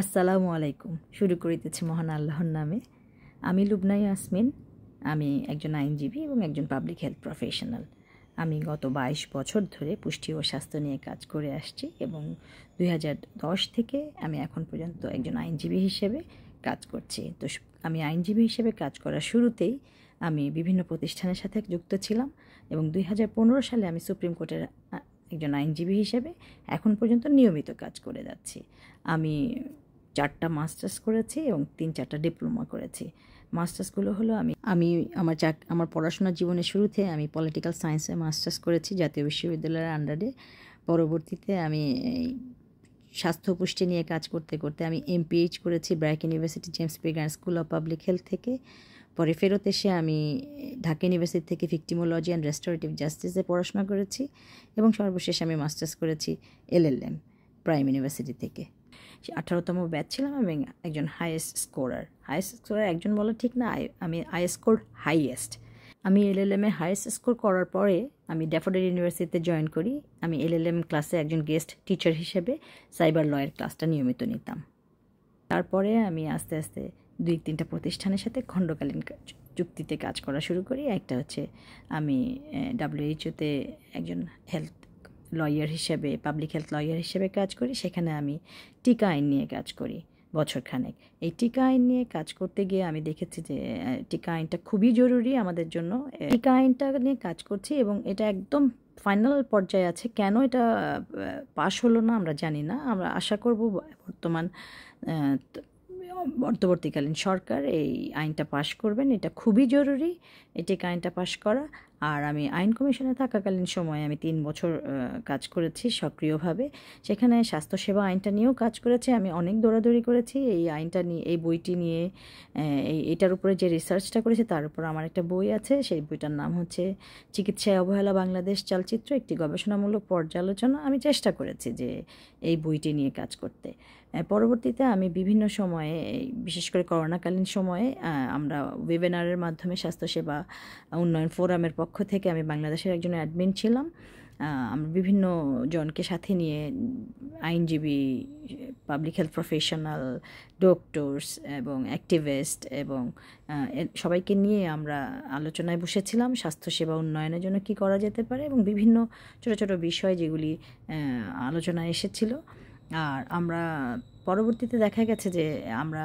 আসসালামু আলাইকুম শুরু করিতেছি মহান আল্লাহর নামে আমি লুবনাই আসমিন আমি একজন আইনজীবী এবং একজন পাবলিক হেলথ প্রফেশনাল আমি গত বাইশ বছর ধরে পুষ্টি ও স্বাস্থ্য নিয়ে কাজ করে আসছি এবং দুই থেকে আমি এখন পর্যন্ত একজন আইনজীবী হিসেবে কাজ করছি তো আমি আইনজীবী হিসেবে কাজ করার শুরুতেই আমি বিভিন্ন প্রতিষ্ঠানের সাথে যুক্ত ছিলাম এবং দুই সালে আমি সুপ্রিম কোর্টের একজন আইনজীবী হিসেবে এখন পর্যন্ত নিয়মিত কাজ করে যাচ্ছি আমি চারটা মাস্টার্স করেছি এবং তিন চারটা ডিপ্লোমা করেছি মাস্টার্সগুলো হলো আমি আমি আমার চাক আমার পড়াশোনার জীবনের শুরুতে আমি পলিটিক্যাল সায়েন্সে মাস্টার্স করেছি জাতীয় বিশ্ববিদ্যালয়ের আন্ডারে পরবর্তীতে আমি স্বাস্থ্য পুষ্টি নিয়ে কাজ করতে করতে আমি এমপিএইচ করেছি BRAC university James P Grant school of public health থেকে পরে ফেরত এসে আমি ঢাকা ইউনিভার্সিটি থেকে ভিক্টিমোলজি অ্যান্ড রেস্টোরেটিভ জাস্টিসে পড়াশোনা করেছি এবং সর্বশেষ আমি মাস্টার্স করেছি এলএলএম প্রাইম ইউনিভার্সিটি থেকে সে আঠারোতম ব্যাচ ছিলাম আমি একজন হাইয়েস্ট স্কোরার হাইয়েস্ট স্কোরার একজন বলে ঠিক না আমি আই স্কোর হাইয়েস্ট আমি এল এল এমে হাইয়েস্ট স্কোর করার পরে আমি ড্যাফোডেল ইউনিভার্সিটিতে জয়েন করি আমি এলএলএম ক্লাসে একজন গেস্ট টিচার হিসেবে সাইবার লয়ের ক্লাসটা নিয়মিত নিতাম তারপরে আমি আস্তে আস্তে দুই তিনটা প্রতিষ্ঠানের সাথে খণ্ডকালীন চুক্তিতে কাজ করা শুরু করি একটা হচ্ছে আমি ডাব্লিউএইচওতে একজন হেলথ লয়ার হিসেবে পাবলিক হেলথ লয়ার হিসেবে কাজ করি সেখানে আমি টিকা আইন নিয়ে কাজ করি বছরখানেক এই টিকা আইন নিয়ে কাজ করতে গিয়ে আমি দেখেছি যে টিকা আইনটা খুবই জরুরি আমাদের জন্য টিকা আইনটা নিয়ে কাজ করছি এবং এটা একদম ফাইনাল পর্যায়ে আছে কেন এটা পাশ হলো না আমরা জানি না আমরা আশা করব বর্তমান অন্তর্বর্তীকালীন সরকার এই আইনটা পাশ করবেন এটা খুবই জরুরি এই টিকা আইনটা পাশ করা আর আমি আইন কমিশনে থাকাকালীন সময়ে আমি তিন বছর কাজ করেছি সক্রিয়ভাবে সেখানে স্বাস্থ্যসেবা আইনটা নিয়েও কাজ করেছি আমি অনেক দৌড়াদৌড়ি করেছি এই আইনটা নিয়ে এই বইটি নিয়ে এই এটার উপরে যে রিসার্চটা করেছি তার উপর আমার একটা বই আছে সেই বইটার নাম হচ্ছে চিকিৎসায় অবহেলা বাংলাদেশ চালচিত্র একটি গবেষণামূলক পর্যালোচনা আমি চেষ্টা করেছি যে এই বইটি নিয়ে কাজ করতে পরবর্তীতে আমি বিভিন্ন সময়ে বিশেষ করে করোনাকালীন সময়ে আমরা ওয়েবিনারের মাধ্যমে স্বাস্থ্যসেবা উন্নয়ন ফোরামের পক্ষ পক্ষ থেকে আমি বাংলাদেশের একজন অ্যাডমিন ছিলাম আমরা বিভিন্ন জনকে সাথে নিয়ে আইনজীবী পাবলিক হেলথ প্রফেশনাল ডক্টরস এবং অ্যাক্টিভিস্ট এবং সবাইকে নিয়ে আমরা আলোচনায় বসেছিলাম স্বাস্থ্যসেবা উন্নয়নের জন্য কি করা যেতে পারে এবং বিভিন্ন ছোট ছোট বিষয় যেগুলি আলোচনায় এসেছিল আর আমরা পরবর্তীতে দেখা গেছে যে আমরা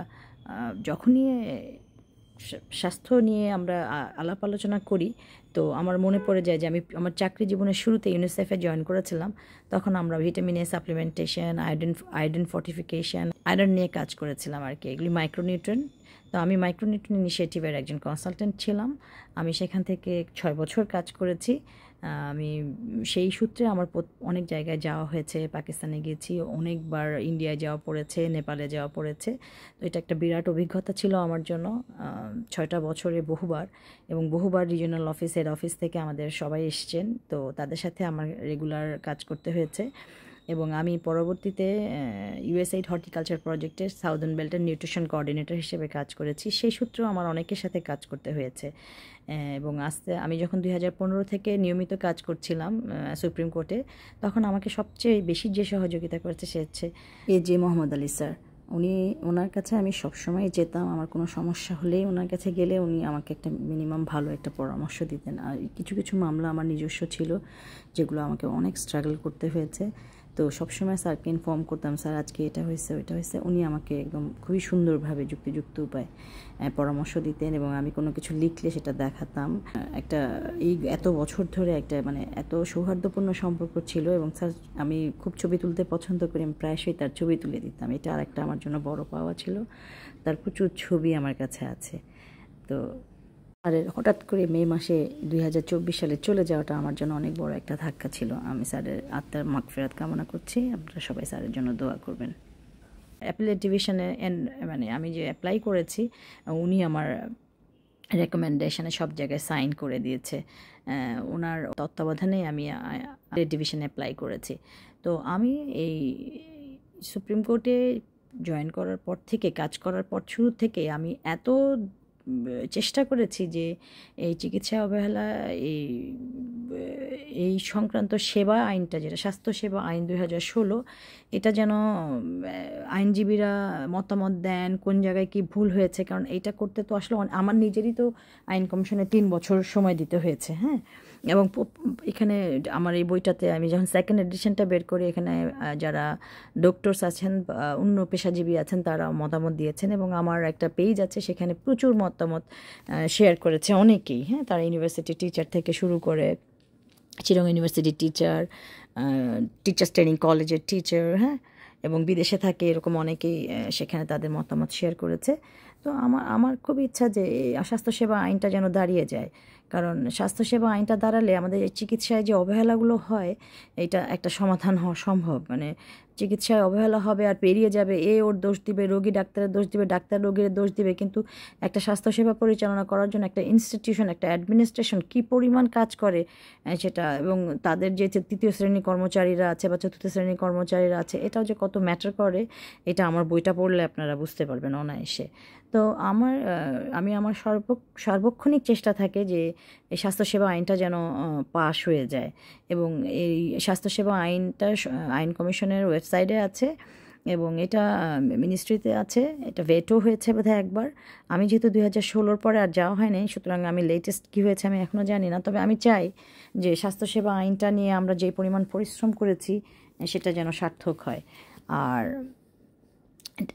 যখনই স্বাস্থ্য নিয়ে আমরা আলাপ আলোচনা করি তো আমার মনে পড়ে যায় যে আমি আমার চাকরি জীবনের শুরুতে ইউনিসেফে জয়েন করেছিলাম তখন আমরা vitamin A supplementation iodine iodine fortification iron নিয়ে কাজ করেছিলাম আর কি এগুলি মাইক্রোনিউট্রেন তো আমি মাইক্রোনিউট্রেন ইনিশিয়েটিভের একজন কনসালটেন্ট ছিলাম আমি সেখান থেকে ছয় বছর কাজ করেছি আমি সেই সূত্রে আমার অনেক জায়গায় যাওয়া হয়েছে পাকিস্তানে গেছি অনেকবার ইন্ডিয়ায় যাওয়া পড়েছে নেপালে যাওয়া পড়েছে তো এটা একটা বিরাট অভিজ্ঞতা ছিল আমার জন্য ছয়টা বছরে বহুবার এবং বহুবার রিজিওনাল অফিসের অফিস থেকে আমাদের সবাই এসছেন তো তাদের সাথে আমার রেগুলার কাজ করতে হয়েছে এবং আমি পরবর্তীতে ইউএসএইড হর্টিকালচার প্রজেক্টের সাউদার্ন বেল্টের নিউট্রিশন কোঅর্ডিনেটর হিসেবে কাজ করেছি সেই সূত্র আমার অনেকের সাথে কাজ করতে হয়েছে এবং আস্তে আমি যখন দুই থেকে নিয়মিত কাজ করছিলাম সুপ্রিম কোর্টে তখন আমাকে সবচেয়ে বেশি যে সহযোগিতা করেছে সে হচ্ছে A J Mohammad Ali sir উনি ওনার কাছে আমি সবসময় যেতাম আমার কোনো সমস্যা হলেই ওনার কাছে গেলে উনি আমাকে একটা মিনিমাম ভালো একটা পরামর্শ দিতেন আর কিছু কিছু মামলা আমার নিজস্ব ছিল যেগুলো আমাকে অনেক স্ট্রাগল করতে হয়েছে তো সবসময় স্যারকে ইনফর্ম করতাম স্যার আজকে এটা হয়েছে ওইটা হয়েছে উনি আমাকে একদম খুবই সুন্দরভাবে যুক্তিযুক্ত উপায় পরামর্শ দিতেন এবং আমি কোনো কিছু লিখলে সেটা দেখাতাম একটা এই এত বছর ধরে একটা মানে এত সৌহার্দ্যপূর্ণ সম্পর্ক ছিল এবং স্যার আমি খুব ছবি তুলতে পছন্দ করি আমি প্রায়শই তার ছবি তুলে দিতাম এটা আর একটা আমার জন্য বড় পাওয়া ছিল তার প্রচুর ছবি আমার কাছে আছে তো আর হঠাৎ করে মে মাসে দুই সালে চলে যাওয়াটা আমার জন্য অনেক বড় একটা ধাক্কা ছিল আমি স্যারের আত্মার ফেরাত কামনা করছি আপনারা সবাই স্যারের জন্য দোয়া করবেন অ্যাপেলের ডিভিশনে মানে আমি যে অ্যাপ্লাই করেছি উনি আমার রেকমেন্ডেশনে সব জায়গায় সাইন করে দিয়েছে ওনার তত্ত্বাবধানে আমি ডিভিশনে অ্যাপ্লাই করেছি তো আমি এই সুপ্রিম কোর্টে জয়েন করার পর থেকে কাজ করার পর শুরু থেকে আমি এত চেষ্টা করেছি যে এই চিকিৎসা অবহেলা এই এই সংক্রান্ত সেবা আইনটা যেটা স্বাস্থ্যসেবা আইন দুই হাজার ষোলো এটা যেন আইনজীবীরা মতামত দেন কোন জায়গায় কি ভুল হয়েছে কারণ এটা করতে তো আসলে আমার নিজেরই তো আইন কমিশনে তিন বছর সময় দিতে হয়েছে হ্যাঁ এবং এখানে আমার এই বইটাতে আমি যখন সেকেন্ড এডিশনটা বের করি এখানে যারা ডক্টরস আছেন অন্য পেশাজীবী আছেন তারা মতামত দিয়েছেন এবং আমার একটা পেজ আছে সেখানে প্রচুর মতামত শেয়ার করেছে অনেকেই হ্যাঁ তারা ইউনিভার্সিটি টিচার থেকে শুরু করে চিরং ইউনিভার্সিটির টিচার টিচার্স ট্রেনিং কলেজের টিচার হ্যাঁ এবং বিদেশে থাকে এরকম অনেকেই সেখানে তাদের মতামত শেয়ার করেছে তো আমার আমার খুব ইচ্ছা যে এই স্বাস্থ্যসেবা আইনটা যেন দাঁড়িয়ে যায় কারণ স্বাস্থ্যসেবা আইনটা দাঁড়ালে আমাদের চিকিৎসায় যে অবহেলাগুলো হয় এটা একটা সমাধান হওয়া সম্ভব মানে চিকিৎসায় অবহেলা হবে আর পেরিয়ে যাবে এ ওর দোষ দিবে রোগী ডাক্তারের দোষ দিবে ডাক্তার রোগীর দোষ দিবে কিন্তু একটা স্বাস্থ্যসেবা পরিচালনা করার জন্য একটা ইনস্টিটিউশন একটা অ্যাডমিনিস্ট্রেশন কি পরিমাণ কাজ করে সেটা এবং তাদের যে তৃতীয় শ্রেণীর কর্মচারীরা আছে বা চতুর্থ শ্রেণীর কর্মচারীরা আছে এটাও যে কত ম্যাটার করে এটা আমার বইটা পড়লে আপনারা বুঝতে পারবেন অনায়াসে তো আমার আমি আমার সর্ব সার্বক্ষণিক চেষ্টা থাকে যে এই স্বাস্থ্যসেবা আইনটা যেন পাশ হয়ে যায় এবং এই স্বাস্থ্যসেবা আইনটা আইন কমিশনের ওয়েব ওয়েবসাইটে আছে এবং এটা মিনিস্ট্রিতে আছে এটা ভেটও হয়েছে বোধহয় একবার আমি যেহেতু দুই হাজার ষোলোর পরে আর যাওয়া হয়নি সুতরাং আমি লেটেস্ট কী হয়েছে আমি এখনও জানি না তবে আমি চাই যে স্বাস্থ্যসেবা আইনটা নিয়ে আমরা যে পরিমাণ পরিশ্রম করেছি সেটা যেন সার্থক হয় আর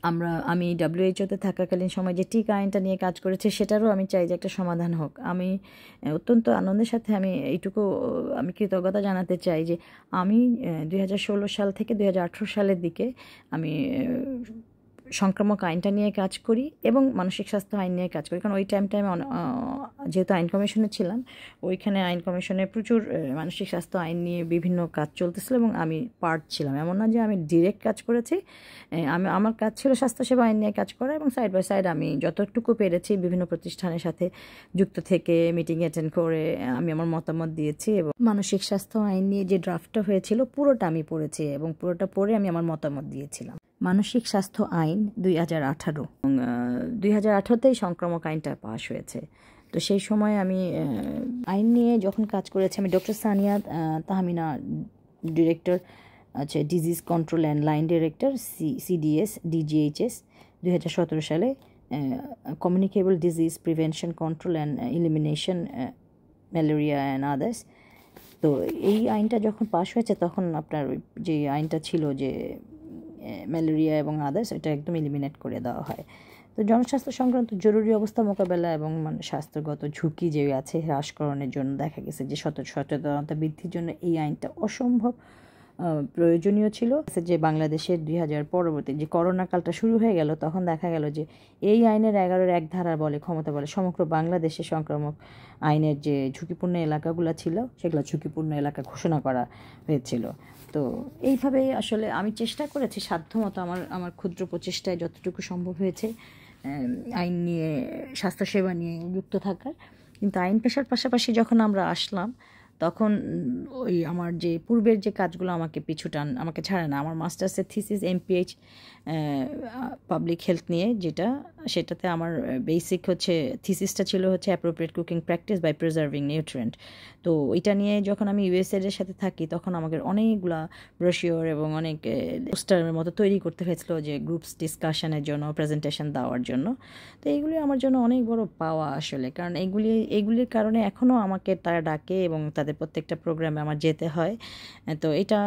আমরা আমি ডাব্লিউএইচওতে থাকাকালীন সময় যে টিকা আইনটা নিয়ে কাজ করেছে সেটারও আমি চাই যে একটা সমাধান হোক আমি অত্যন্ত আনন্দের সাথে আমি এইটুকু আমি কৃতজ্ঞতা জানাতে চাই যে আমি দুই সাল থেকে দুই সালের দিকে আমি সংক্রামক আইনটা নিয়ে কাজ করি এবং মানসিক স্বাস্থ্য আইন নিয়ে কাজ করি কারণ ওই টাইম আমি যেহেতু আইন কমিশনে ছিলাম ওইখানে আইন কমিশনে প্রচুর মানসিক স্বাস্থ্য আইন নিয়ে বিভিন্ন কাজ চলতেছিল এবং আমি পার্ট ছিলাম এমন না যে আমি ডিরেক্ট কাজ করেছি আমি আমার কাজ ছিল স্বাস্থ্যসেবা আইন নিয়ে কাজ করা এবং সাইড বাই সাইড আমি যতটুকু পেরেছি বিভিন্ন প্রতিষ্ঠানের সাথে যুক্ত থেকে মিটিং অ্যাটেন্ড করে আমি আমার মতামত দিয়েছি এবং মানসিক স্বাস্থ্য আইন নিয়ে যে ড্রাফটটা হয়েছিল পুরোটা আমি পড়েছি এবং পুরোটা পড়ে আমি আমার মতামত দিয়েছিলাম মানসিক স্বাস্থ্য আইন দুই হাজার আঠারো দুই হাজার আঠারোতেই সংক্রামক আইনটা পাশ হয়েছে তো সেই সময় আমি আইন নিয়ে যখন কাজ করেছি আমি ডক্টর সানিয়া তাহমিনা ডিরেক্টর আচ্ছা disease control and line director C CDS DGHS দুই হাজার সতেরো সালে communicable disease prevention control and elimination malaria and others তো এই আইনটা যখন পাশ হয়েছে তখন আপনার যে আইনটা ছিল যে ম্যালেরিয়া এবং আদার্স এটা একদম এলিমিনেট করে দেওয়া হয় তো জনস্বাস্থ্য সংক্রান্ত জরুরি অবস্থা মোকাবেলা এবং মানে স্বাস্থ্যগত ঝুঁকি যে আছে হ্রাসকরণের জন্য দেখা গেছে যে সত সচেতনতা বৃদ্ধির জন্য এই আইনটা অসম্ভব প্রয়োজনীয় ছিল যে বাংলাদেশের দুই হাজার পরবর্তী যে করোনাকালটা শুরু হয়ে গেল তখন দেখা গেল যে এই আইনের এগারোর এক ধারা বলে ক্ষমতা বলে সমগ্র বাংলাদেশে সংক্রামক আইনের যে ঝুঁকিপূর্ণ এলাকাগুলো ছিল সেগুলো ঝুঁকিপূর্ণ এলাকা ঘোষণা করা হয়েছিল তো এইভাবে আসলে আমি চেষ্টা করেছি সাধ্যমতো আমার আমার ক্ষুদ্র প্রচেষ্টায় যতটুকু সম্ভব হয়েছে আইন নিয়ে স্বাস্থ্যসেবা নিয়ে যুক্ত থাকার কিন্তু আইন পেশার পাশাপাশি যখন আমরা আসলাম তখন ওই আমার যে পূর্বের যে কাজগুলো আমাকে পিছু টান আমাকে ছাড়ে না আমার মাস্টার্সের থিসিস এমপিএইচ পাবলিক হেলথ নিয়ে যেটা সেটাতে আমার বেসিক হচ্ছে থিসিসটা ছিল হচ্ছে appropriate cooking practice by preserving nutrient তো এটা নিয়ে যখন আমি ইউএসএডের সাথে থাকি তখন আমাকে অনেকগুলা ব্রোশিওর এবং অনেক পোস্টারের মতো তৈরি করতে হয়েছিল যে গ্রুপস ডিসকাশনের জন্য প্রেজেন্টেশন দেওয়ার জন্য তো এইগুলি আমার জন্য অনেক বড় পাওয়া আসলে কারণ এগুলি এগুলির কারণে এখনও আমাকে তারা ডাকে এবং তাদের তাদের প্রত্যেকটা প্রোগ্রামে আমার যেতে হয় তো এটা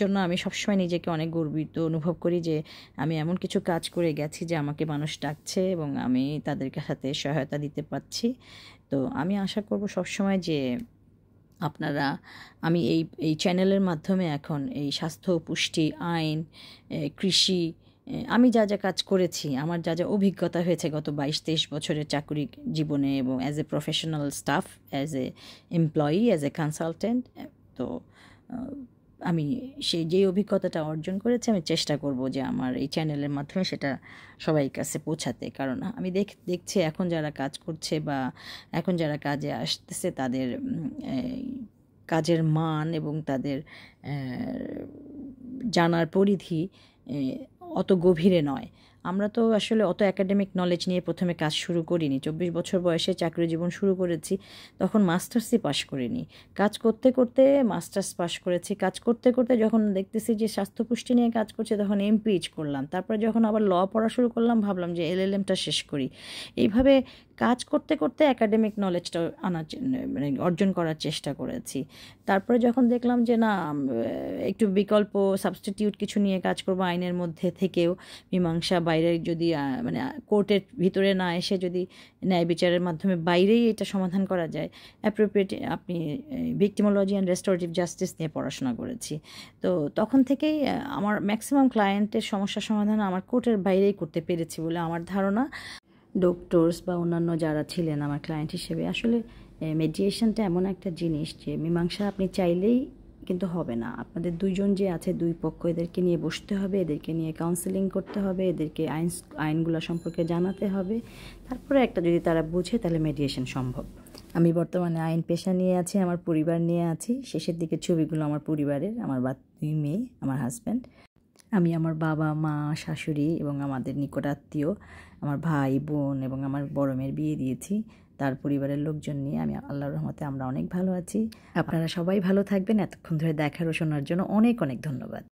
জন্য আমি সবসময় নিজেকে অনেক গর্বিত অনুভব করি যে আমি এমন কিছু কাজ করে গেছি যে আমাকে মানুষ ডাকছে এবং আমি তাদের সাথে সহায়তা দিতে পারছি তো আমি আশা করব সবসময় যে আপনারা আমি এই এই চ্যানেলের মাধ্যমে এখন এই স্বাস্থ্য পুষ্টি আইন কৃষি আমি যা যা কাজ করেছি আমার যা যা অভিজ্ঞতা হয়েছে গত বাইশ তেইশ বছরের চাকরি জীবনে এবং as a professional staff as a employee as a consultant তো আমি সেই যেই অভিজ্ঞতাটা অর্জন করেছি আমি চেষ্টা করব যে আমার এই চ্যানেলের মাধ্যমে সেটা সবাই কাছে পৌঁছাতে কারণ আমি দেখ দেখছি এখন যারা কাজ করছে বা এখন যারা কাজে আসতেছে তাদের কাজের মান এবং তাদের জানার পরিধি অত গভীরে নয় আমরা তো আসলে অত একাডেমিক নলেজ নিয়ে প্রথমে কাজ শুরু করিনি চব্বিশ বছর বয়সে চাকরি জীবন শুরু করেছি তখন মাস্টার্সই পাশ করিনি কাজ করতে করতে মাস্টার্স পাশ করেছি কাজ করতে করতে যখন দেখতেছি যে স্বাস্থ্য পুষ্টি নিয়ে কাজ করছে তখন এমপিএইচ করলাম তারপরে যখন আবার ল পড়া শুরু করলাম ভাবলাম যে এমটা শেষ করি এইভাবে কাজ করতে করতে একাডেমিক নলেজটা আনার মানে অর্জন করার চেষ্টা করেছি তারপরে যখন দেখলাম যে না একটু বিকল্প সাবস্টিটিউট কিছু নিয়ে কাজ করব আইনের মধ্যে থেকেও মীমাংসা বাইরে যদি মানে কোর্টের ভিতরে না এসে যদি ন্যায় বিচারের মাধ্যমে বাইরেই এটা সমাধান করা যায় অ্যাপ্রোপ্রিয়েট আপনি ভিক্টিমোলজি অ্যান্ড রেস্টোরেটিভ জাস্টিস নিয়ে পড়াশোনা করেছি তো তখন থেকেই আমার ম্যাক্সিমাম ক্লায়েন্টের সমস্যা সমাধান আমার কোর্টের বাইরেই করতে পেরেছি বলে আমার ধারণা ডক্টরস বা অন্যান্য যারা ছিলেন আমার ক্লায়েন্ট হিসেবে আসলে মেডিয়েশনটা এমন একটা জিনিস যে মীমাংসা আপনি চাইলেই কিন্তু হবে না আপনাদের দুইজন যে আছে দুই পক্ষ এদেরকে নিয়ে বসতে হবে এদেরকে নিয়ে কাউন্সেলিং করতে হবে এদেরকে আইন আইনগুলো সম্পর্কে জানাতে হবে তারপরে একটা যদি তারা বুঝে তাহলে মেডিয়েশন সম্ভব আমি বর্তমানে আইন পেশা নিয়ে আছি আমার পরিবার নিয়ে আছি শেষের দিকে ছবিগুলো আমার পরিবারের আমার বা দুই মেয়ে আমার হাজব্যান্ড আমি আমার বাবা মা শাশুড়ি এবং আমাদের নিকট আত্মীয় আমার ভাই বোন এবং আমার বড় মেয়ের বিয়ে দিয়েছি তার পরিবারের লোকজন নিয়ে আমি আল্লাহর রহমতে আমরা অনেক ভালো আছি আপনারা সবাই ভালো থাকবেন এতক্ষণ ধরে দেখার ও শোনার জন্য অনেক অনেক ধন্যবাদ